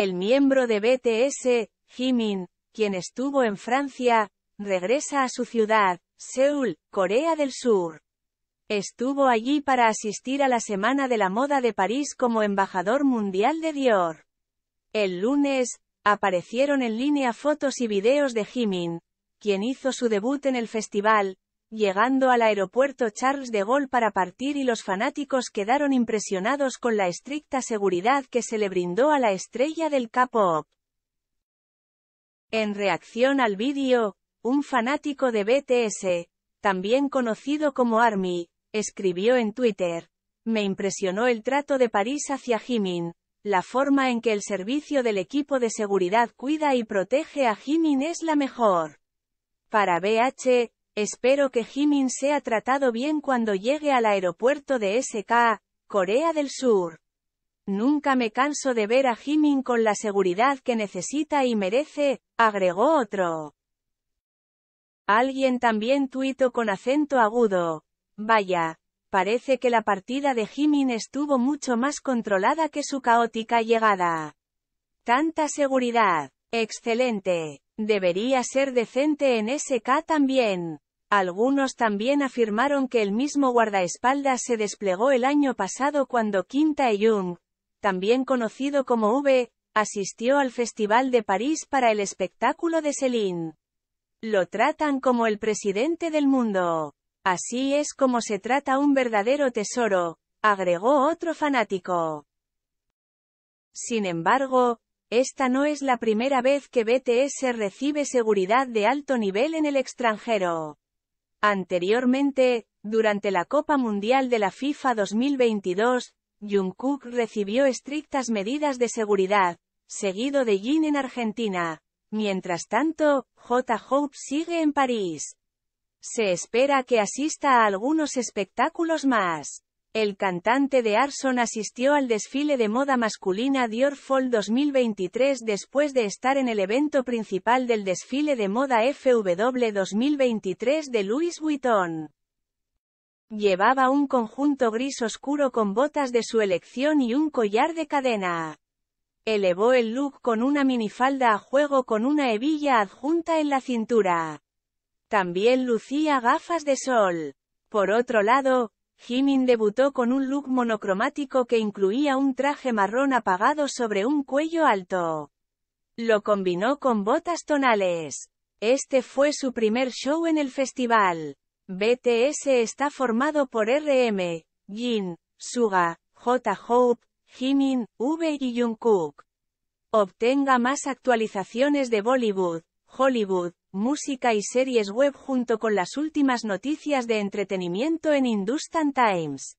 El miembro de BTS, Jimin, quien estuvo en Francia, regresa a su ciudad, Seúl, Corea del Sur. Estuvo allí para asistir a la Semana de la Moda de París como embajador mundial de Dior. El lunes, aparecieron en línea fotos y videos de Jimin, quien hizo su debut en el festival, llegando al aeropuerto Charles de Gaulle para partir y los fanáticos quedaron impresionados con la estricta seguridad que se le brindó a la estrella del K-pop. En reacción al vídeo, un fanático de BTS, también conocido como ARMY, escribió en Twitter, me impresionó el trato de París hacia Jimin, la forma en que el servicio del equipo de seguridad cuida y protege a Jimin es la mejor. Para BH, Espero que Jimin sea tratado bien cuando llegue al aeropuerto de SK, Corea del Sur. Nunca me canso de ver a Jimin con la seguridad que necesita y merece, agregó otro. Alguien también tuito con acento agudo. Vaya, parece que la partida de Jimin estuvo mucho más controlada que su caótica llegada. Tanta seguridad. Excelente. Debería ser decente en SK también. Algunos también afirmaron que el mismo guardaespaldas se desplegó el año pasado cuando Kim Tae-jung, también conocido como V, asistió al Festival de París para el espectáculo de Celine. Lo tratan como el presidente del mundo. Así es como se trata un verdadero tesoro, agregó otro fanático. Sin embargo, esta no es la primera vez que BTS recibe seguridad de alto nivel en el extranjero. Anteriormente, durante la Copa Mundial de la FIFA 2022, Jungkook recibió estrictas medidas de seguridad, seguido de Jin en Argentina. Mientras tanto, J. Hope sigue en París. Se espera que asista a algunos espectáculos más. El cantante de Arson asistió al desfile de moda masculina Dior Fall 2023 después de estar en el evento principal del desfile de moda FW 2023 de Louis Vuitton. Llevaba un conjunto gris oscuro con botas de su elección y un collar de cadena. Elevó el look con una minifalda a juego con una hebilla adjunta en la cintura. También lucía gafas de sol. Por otro lado, Jimin debutó con un look monocromático que incluía un traje marrón apagado sobre un cuello alto. Lo combinó con botas tonales. Este fue su primer show en el festival. BTS está formado por RM, Jin, Suga, J-Hope, Jimin, V y Jungkook. Obtenga más actualizaciones de Bollywood. Hollywood, música y series web junto con las últimas noticias de entretenimiento en Industan Times.